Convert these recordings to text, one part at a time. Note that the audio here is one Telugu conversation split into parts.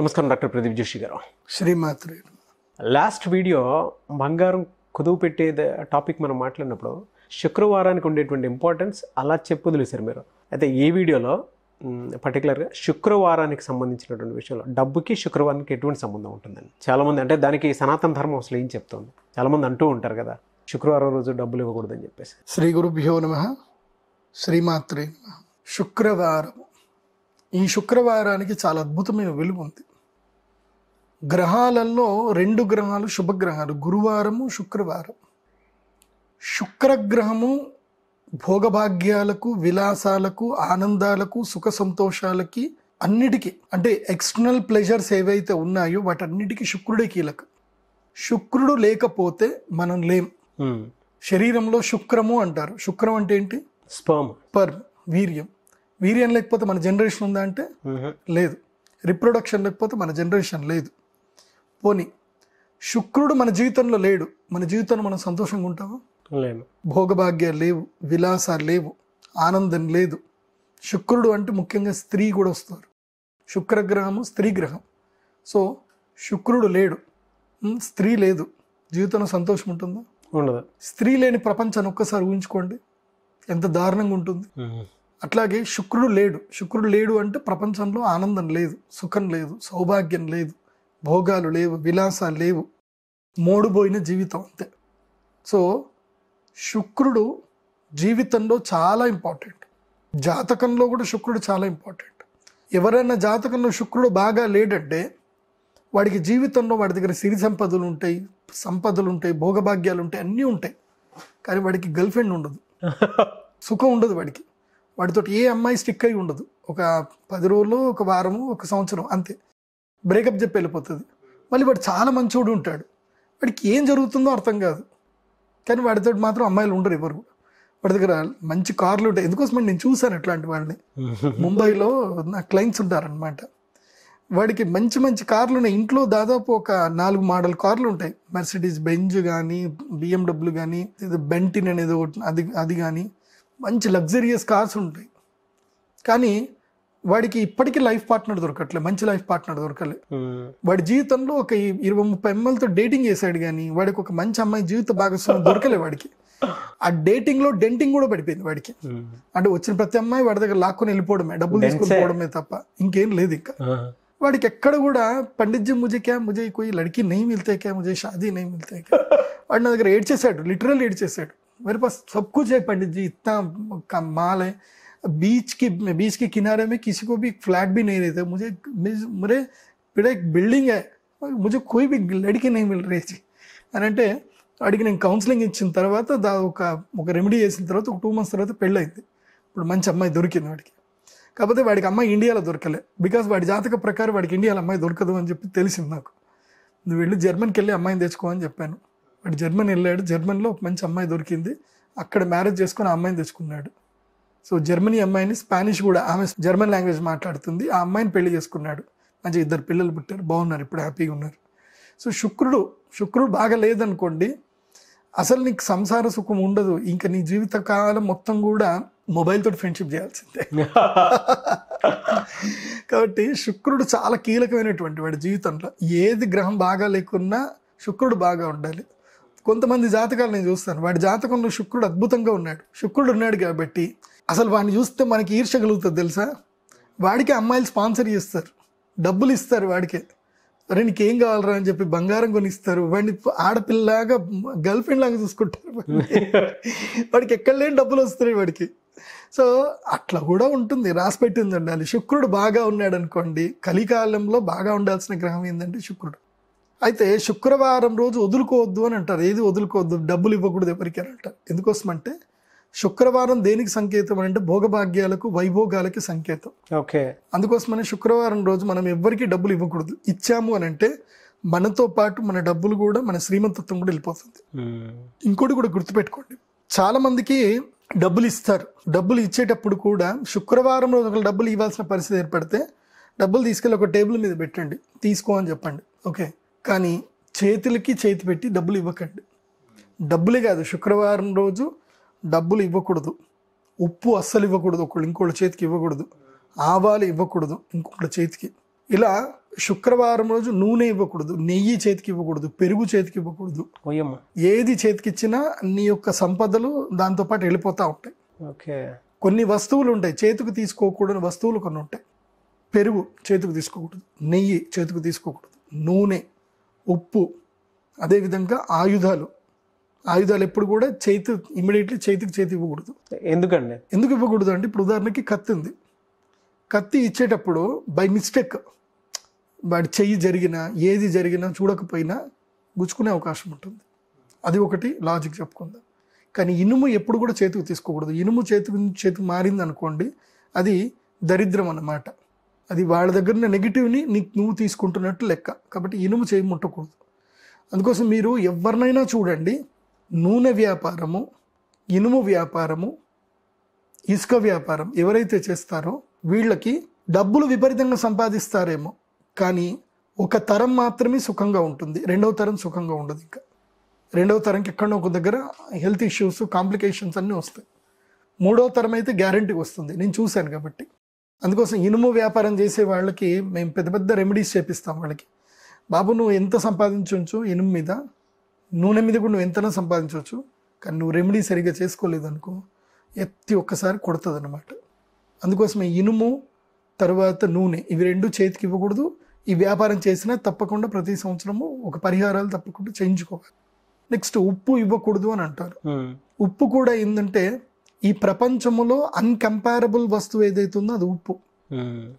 నమస్కారం డాక్టర్ ప్రదీప్ జోషి గారు శ్రీమాత్రి లాస్ట్ వీడియో బంగారం కుదువు పెట్టే టాపిక్ మనం మాట్లాడినప్పుడు శుక్రవారానికి ఉండేటువంటి ఇంపార్టెన్స్ అలా చెప్పు చెప్పొదిలేశారు మీరు అయితే ఈ వీడియోలో పర్టికులర్గా శుక్రవారానికి సంబంధించినటువంటి విషయంలో డబ్బుకి శుక్రవారానికి ఎటువంటి సంబంధం ఉంటుందండి చాలామంది అంటే దానికి సనాతన ధర్మం అసలు ఏం చెప్తుంది చాలామంది అంటూ ఉంటారు కదా శుక్రవారం రోజు డబ్బులు ఇవ్వకూడదని చెప్పేసి శ్రీ గురుభ్యో నమ శ్రీమాత్రే నమ శుక్రవారం ఈ శుక్రవారానికి చాలా అద్భుతమైన విలువ ఉంది గ్రహాలలో రెండు గ్రహాలు శుభగ్రహాలు గురువారము శుక్రవారం శుక్రగ్రహము భోగభాగ్యాలకు విలాసాలకు ఆనందాలకు సుఖ సంతోషాలకి అన్నిటికీ అంటే ఎక్స్టర్నల్ ప్లెజర్స్ ఏవైతే ఉన్నాయో వాటన్నిటికీ శుక్రుడే కీలక శుక్రుడు లేకపోతే మనం లేం శరీరంలో శుక్రము అంటారు శుక్రం అంటే ఏంటి స్పర్మ్ పర్మ్ వీర్యం వీర్యం లేకపోతే మన జనరేషన్ ఉందా అంటే లేదు రిప్రొడక్షన్ లేకపోతే మన జనరేషన్ లేదు పోనీ శుక్రుడు మన జీవితంలో లేడు మన జీవితంలో మనం సంతోషంగా ఉంటాము లేదు భోగభాగ్యాలు లేవు విలాసాలు లేవు ఆనందం లేదు శుక్రుడు అంటే ముఖ్యంగా స్త్రీ కూడా వస్తారు శుక్రగ్రహము స్త్రీ గ్రహం సో శుక్రుడు లేడు స్త్రీ లేదు జీవితంలో సంతోషం ఉంటుందా ఉండదు స్త్రీ లేని ప్రపంచాన్ని ఒక్కసారి ఊహించుకోండి ఎంత దారుణంగా ఉంటుంది అట్లాగే శుక్రుడు లేడు శుక్రుడు లేడు అంటే ప్రపంచంలో ఆనందం లేదు సుఖం లేదు సౌభాగ్యం లేదు భోగాలు లేవు విలాసాలు లేవు మోడిపోయిన జీవితం అంతే సో శుక్రుడు జీవితంలో చాలా ఇంపార్టెంట్ జాతకంలో కూడా శుక్రుడు చాలా ఇంపార్టెంట్ ఎవరైనా జాతకంలో శుక్రుడు బాగా లేడంటే వాడికి జీవితంలో వాడి దగ్గర సిరి సంపదలు ఉంటాయి సంపదలు ఉంటాయి భోగభాగ్యాలు ఉంటాయి అన్నీ ఉంటాయి కానీ వాడికి గర్ల్ఫ్రెండ్ ఉండదు సుఖం ఉండదు వాడికి వాటితో ఏ అమ్మాయి స్టిక్ అయి ఉండదు ఒక పది రోజులు ఒక వారము ఒక సంవత్సరం అంతే బ్రేకప్ చెప్పి వెళ్ళిపోతుంది మళ్ళీ వాడు చాలా మంచోడు ఉంటాడు వాడికి ఏం జరుగుతుందో అర్థం కాదు కానీ వాడితో మాత్రం అమ్మాయిలు ఉండరు ఎవరు వాడి దగ్గర మంచి కార్లు ఉంటాయి ఎందుకోసం నేను చూశాను అట్లాంటి వాడిని ముంబైలో నా క్లయింట్స్ ఉంటారనమాట వాడికి మంచి మంచి కార్లు ఉన్నాయి ఇంట్లో దాదాపు ఒక నాలుగు మోడల్ కార్లు ఉంటాయి మెర్సిడీస్ బెంజ్ కానీ బిఎండబ్ల్యూ కానీ బెంటిన్ అనేది ఒకటి అది అది కానీ మంచి లగ్జరియస్ కార్స్ ఉంటాయి కానీ వాడికి ఇప్పటికీ లైఫ్ పార్ట్నర్ దొరకట్లే మంచి లైఫ్ పార్ట్నర్ దొరకలే hmm. వాడి జీవితంలో ఒక ఇరవై ముప్పై ఎంఎల్తో డేటింగ్ చేశాడు కానీ వాడికి ఒక మంచి అమ్మాయి జీవిత భాగస్వామి దొరకలే వాడికి ఆ డేటింగ్ లో డెంటింగ్ కూడా పడిపోయింది వాడికి hmm. అంటే వచ్చిన ప్రతి అమ్మాయి వాడి దగ్గర లాక్కొని వెళ్ళిపోవడమే డబ్బులు తీసుకొని పోవడమే తప్ప ఇంకేం లేదు ఇంకా వాడికి ఎక్కడ కూడా పండిత్ ముజే క్యా ముజే కోయి లడికి నెయ్యి మిల్తే క్యా ముజే షాదీ నెయ్యి మిల్తే క్యా నా దగ్గర ఏడ్ చేశాడు లిటరల్ ఏడ్ చేశాడు मेरे पास सब कुछ है पंडित जी इतना माल है बीच के में बीच के किनारे में किसी को भी फ्लैट भी नहीं रहता मुझे मेरे एक बिल्डिंग है मुझे कोई भी लड़की नहीं मिल रही है अनंत अडिक ने काउंसलिंग ఇచ్చిన తర్వాత ఒక ఒక రెమిడి చేసిన తర్వాత ఒక 2 मंथ्स తర్వాత పెళ్ళైంది ఇప్పుడు మంచి అమ్మాయి దొరికింది వాడి అమ్మ ఇండియాలో దొరకలే బికాజ్ వాడి జాతక ప్రకారం వాడి ఇండియాలో అమ్మాయి దొరకదు అని చెప్పి తెలుసింది నాకు నేను వెళ్ళ్ జర్మన్ కి వెళ్ళి అమ్మాయిని తెచ్చుకో అని చెప్పాను బట్ జర్మనీ వెళ్ళాడు జర్మనీలో ఒక మంచి అమ్మాయి దొరికింది అక్కడ మ్యారేజ్ చేసుకుని ఆ అమ్మాయిని తెచ్చుకున్నాడు సో జర్మనీ అమ్మాయిని స్పానిష్ కూడా ఆమె జర్మన్ లాంగ్వేజ్ మాట్లాడుతుంది ఆ అమ్మాయిని పెళ్లి చేసుకున్నాడు మంచి ఇద్దరు పిల్లలు పుట్టారు బాగున్నారు ఇప్పుడు హ్యాపీగా ఉన్నారు సో శుక్రుడు శుక్రుడు బాగా లేదనుకోండి అసలు నీకు సంసార సుఖం ఉండదు ఇంకా నీ జీవిత కాలం మొత్తం కూడా మొబైల్తో ఫ్రెండ్షిప్ చేయాల్సిందే కాబట్టి శుక్రుడు చాలా కీలకమైనటువంటి వాడి జీవితంలో ఏది గ్రహం బాగా లేకున్నా శుక్రుడు బాగా ఉండాలి కొంతమంది జాతకాలు నేను చూస్తాను వాడి జాతకంలో శుక్రుడు అద్భుతంగా ఉన్నాడు శుక్రుడు ఉన్నాడు కాబట్టి అసలు వాడిని చూస్తే మనకి ఈర్ష కలుగుతుంది తెలుసా వాడికి అమ్మాయిలు స్పాన్సర్ చేస్తారు డబ్బులు ఇస్తారు వాడికి అరే నీకేం కావాలరా అని చెప్పి బంగారం కొనిస్తారు వాడిని ఆడపిల్లలాగా గర్ల్ ఫ్రెండ్ లాగా చూసుకుంటారు వాడికి ఎక్కడ లేని డబ్బులు వస్తున్నాయి వాడికి సో అట్లా కూడా ఉంటుంది రాసిపెట్టింది ఉండాలి శుక్రుడు బాగా ఉన్నాడు అనుకోండి కలికాలంలో బాగా ఉండాల్సిన గ్రహం ఏంటంటే శుక్రుడు అయితే శుక్రవారం రోజు వదులుకోవద్దు అని అంటారు ఏది వదులుకోవద్దు డబ్బులు ఇవ్వకూడదు ఎవరికైనా అంటారు ఎందుకోసం అంటే శుక్రవారం దేనికి సంకేతం అని అంటే భోగభాగ్యాలకు వైభోగాలకి సంకేతం ఓకే అందుకోసమని శుక్రవారం రోజు మనం ఎవ్వరికీ డబ్బులు ఇవ్వకూడదు ఇచ్చాము అని అంటే మనతో పాటు మన డబ్బులు కూడా మన శ్రీమంతత్వం కూడా వెళ్ళిపోతుంది ఇంకోటి కూడా గుర్తుపెట్టుకోండి చాలా మందికి డబ్బులు ఇస్తారు డబ్బులు ఇచ్చేటప్పుడు కూడా శుక్రవారం రోజు ఒకరు డబ్బులు ఇవ్వాల్సిన పరిస్థితి ఏర్పడితే డబ్బులు తీసుకెళ్ళి ఒక టేబుల్ మీద పెట్టండి తీసుకో అని చెప్పండి ఓకే కానీ చేతులకి చేతి పెట్టి డబ్బులు ఇవ్వకండి డబ్బులే కాదు శుక్రవారం రోజు డబ్బులు ఇవ్వకూడదు ఉప్పు అస్సలు ఇవ్వకూడదు ఒకళ్ళు ఇంకోళ్ళ చేతికి ఇవ్వకూడదు ఆవాలు ఇవ్వకూడదు ఇంకొకళ్ళ చేతికి ఇలా శుక్రవారం రోజు నూనె ఇవ్వకూడదు నెయ్యి చేతికి ఇవ్వకూడదు పెరుగు చేతికి ఇవ్వకూడదు ఏది చేతికి ఇచ్చినా నీ యొక్క సంపదలు దాంతోపాటు వెళ్ళిపోతూ ఉంటాయి ఓకే కొన్ని వస్తువులు ఉంటాయి చేతికి తీసుకోకూడని వస్తువులు కొన్ని ఉంటాయి పెరుగు చేతికి తీసుకోకూడదు నెయ్యి చేతికి తీసుకోకూడదు నూనె ఉప్పు అదేవిధంగా ఆయుధాలు ఆయుధాలు ఎప్పుడు కూడా చేతి ఇమ్మీడియట్లీ చేతికి చేతి ఇవ్వకూడదు ఎందుకండి ఎందుకు ఇవ్వకూడదు అంటే ఇప్పుడు ఉదాహరణకి కత్తి ఉంది కత్తి ఇచ్చేటప్పుడు బై మిస్టేక్ వాడి చెయ్యి జరిగినా ఏది జరిగినా చూడకపోయినా గుచ్చుకునే అవకాశం ఉంటుంది అది ఒకటి లాజిక్ చెప్పుకుందాం కానీ ఇనుము ఎప్పుడు కూడా చేతికి తీసుకోకూడదు ఇనుము చేతి చేతికి మారింది అనుకోండి అది దరిద్రం అన్నమాట అది వాళ్ళ దగ్గర ఉన్న నెగిటివ్ని నీకు నువ్వు తీసుకుంటున్నట్టు లెక్క కాబట్టి ఇనుము చేయి ముట్టకూడదు అందుకోసం మీరు ఎవరినైనా చూడండి నూనె వ్యాపారము ఇనుము వ్యాపారము ఇసుక వ్యాపారం ఎవరైతే చేస్తారో వీళ్ళకి డబ్బులు విపరీతంగా సంపాదిస్తారేమో కానీ ఒక తరం మాత్రమే సుఖంగా ఉంటుంది రెండవ తరం సుఖంగా ఉండదు ఇంకా రెండవ తరంకి ఎక్కడో ఒక దగ్గర హెల్త్ ఇష్యూస్ కాంప్లికేషన్స్ అన్నీ వస్తాయి మూడవ తరం అయితే గ్యారంటీ వస్తుంది నేను చూశాను కాబట్టి అందుకోసం ఇనుము వ్యాపారం చేసే వాళ్ళకి మేము పెద్ద పెద్ద రెమెడీస్ చేపిస్తాం వాళ్ళకి బాబు నువ్వు ఎంత సంపాదించవచ్చు ఇనుము మీద నూనె మీద కూడా నువ్వు ఎంతనా సంపాదించవచ్చు కానీ నువ్వు రెమెడీ సరిగ్గా చేసుకోలేదు అనుకో ఎత్తి ఒక్కసారి కొడుతుంది అనమాట అందుకోసమే ఇనుము తర్వాత నూనె ఇవి రెండు చేతికి ఇవ్వకూడదు ఈ వ్యాపారం చేసినా తప్పకుండా ప్రతి సంవత్సరము ఒక పరిహారాలు తప్పకుండా చేయించుకోవాలి నెక్స్ట్ ఉప్పు ఇవ్వకూడదు అని అంటారు ఉప్పు కూడా ఏంటంటే ఈ ప్రపంచములో అన్కంపారబుల్ వస్తువు ఏదైతే ఉందో అది ఉప్పు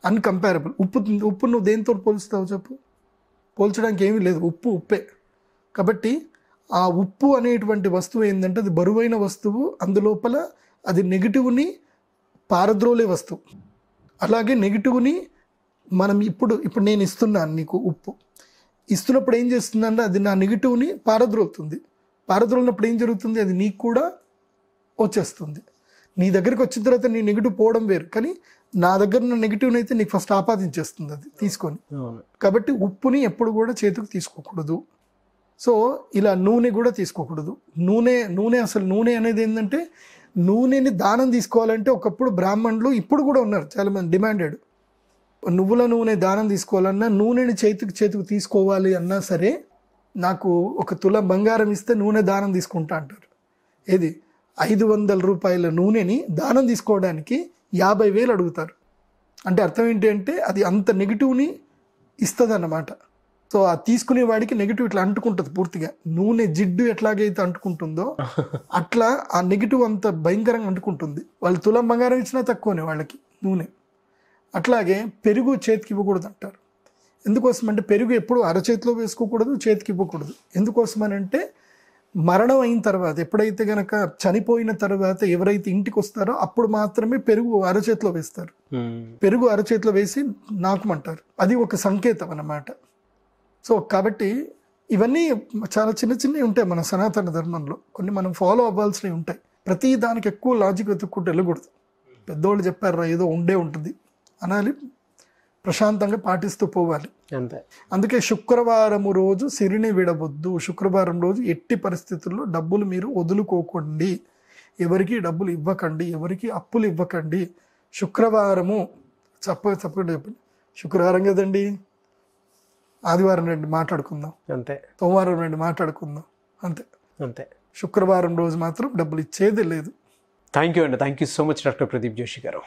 అన్కంపారబుల్ ఉప్పు ఉప్పు నువ్వు దేనితో పోల్చుతావు చెప్పు పోల్చడానికి ఏమీ లేదు ఉప్పు ఉప్పే కాబట్టి ఆ ఉప్పు అనేటువంటి వస్తువు ఏంటంటే అది బరువైన వస్తువు అందులోపల అది నెగిటివ్ని పారద్రోలే వస్తువు అలాగే నెగిటివ్ని మనం ఇప్పుడు ఇప్పుడు నేను ఇస్తున్నాను నీకు ఉప్పు ఇస్తున్నప్పుడు ఏం చేస్తుందంటే అది నా నెగిటివ్ని పారద్రోలుతుంది పారద్రోలినప్పుడు ఏం జరుగుతుంది అది నీకు కూడా వచ్చేస్తుంది నీ దగ్గరికి వచ్చిన తర్వాత నీ నెగిటివ్ పోవడం వేరు కానీ నా దగ్గర ఉన్న నెగిటివ్ అయితే నీకు ఫస్ట్ ఆపాదించేస్తుంది అది తీసుకొని కాబట్టి ఉప్పుని ఎప్పుడు కూడా చేతికి తీసుకోకూడదు సో ఇలా నూనె కూడా తీసుకోకూడదు నూనె నూనె అసలు నూనె అనేది ఏంటంటే నూనెని దానం తీసుకోవాలంటే ఒకప్పుడు బ్రాహ్మణులు ఇప్పుడు కూడా ఉన్నారు చాలామంది డిమాండెడ్ నువ్వుల నూనె దానం తీసుకోవాలన్నా నూనెని చేతికి చేతికి తీసుకోవాలి అన్నా సరే నాకు ఒక తుల బంగారం ఇస్తే నూనె దానం తీసుకుంటా అంటారు ఏది ఐదు వందల రూపాయల నూనెని దానం తీసుకోవడానికి యాభై వేలు అడుగుతారు అంటే అర్థం ఏంటి అంటే అది అంత నెగిటివ్ని అన్నమాట సో ఆ తీసుకునే వాడికి నెగిటివ్ ఇట్లా అంటుకుంటుంది పూర్తిగా నూనె జిడ్డు ఎట్లాగైతే అంటుకుంటుందో అట్లా ఆ నెగిటివ్ అంత భయంకరంగా అంటుకుంటుంది వాళ్ళు తులం బంగారం ఇచ్చినా తక్కువనే వాళ్ళకి నూనె అట్లాగే పెరుగు చేతికి ఇవ్వకూడదు అంటారు ఎందుకోసం అంటే పెరుగు ఎప్పుడు అరచేతిలో వేసుకోకూడదు చేతికి ఇవ్వకూడదు ఎందుకోసం అని అంటే మరణం అయిన తర్వాత ఎప్పుడైతే గనక చనిపోయిన తర్వాత ఎవరైతే ఇంటికి వస్తారో అప్పుడు మాత్రమే పెరుగు అరచేతిలో వేస్తారు పెరుగు అరచేతిలో వేసి నాకుమంటారు అది ఒక సంకేతం అన్నమాట సో కాబట్టి ఇవన్నీ చాలా చిన్న చిన్నవి ఉంటాయి మన సనాతన ధర్మంలో కొన్ని మనం ఫాలో అవ్వాల్సినవి ఉంటాయి ప్రతి దానికి ఎక్కువ లాజిక్ వెతుక్కుంటూ వెళ్ళకూడదు పెద్దోళ్ళు చెప్పారు ఏదో ఉండే ఉంటుంది అనాలి ప్రశాంతంగా పాటిస్తూ పోవాలి అంతే అందుకే శుక్రవారం రోజు సిరిని విడవద్దు శుక్రవారం రోజు ఎట్టి పరిస్థితుల్లో డబ్బులు మీరు వదులుకోకండి ఎవరికి డబ్బులు ఇవ్వకండి ఎవరికి అప్పులు ఇవ్వకండి శుక్రవారము చెప్ప చెప్పండి చెప్పండి శుక్రవారం కదండి ఆదివారం రండి మాట్లాడుకుందాం అంతే సోమవారం రండి మాట్లాడుకుందాం అంతే అంతే శుక్రవారం రోజు మాత్రం డబ్బులు ఇచ్చేది లేదు థ్యాంక్ యూ అండి thank you so much doctor Pradeep Joshi గారు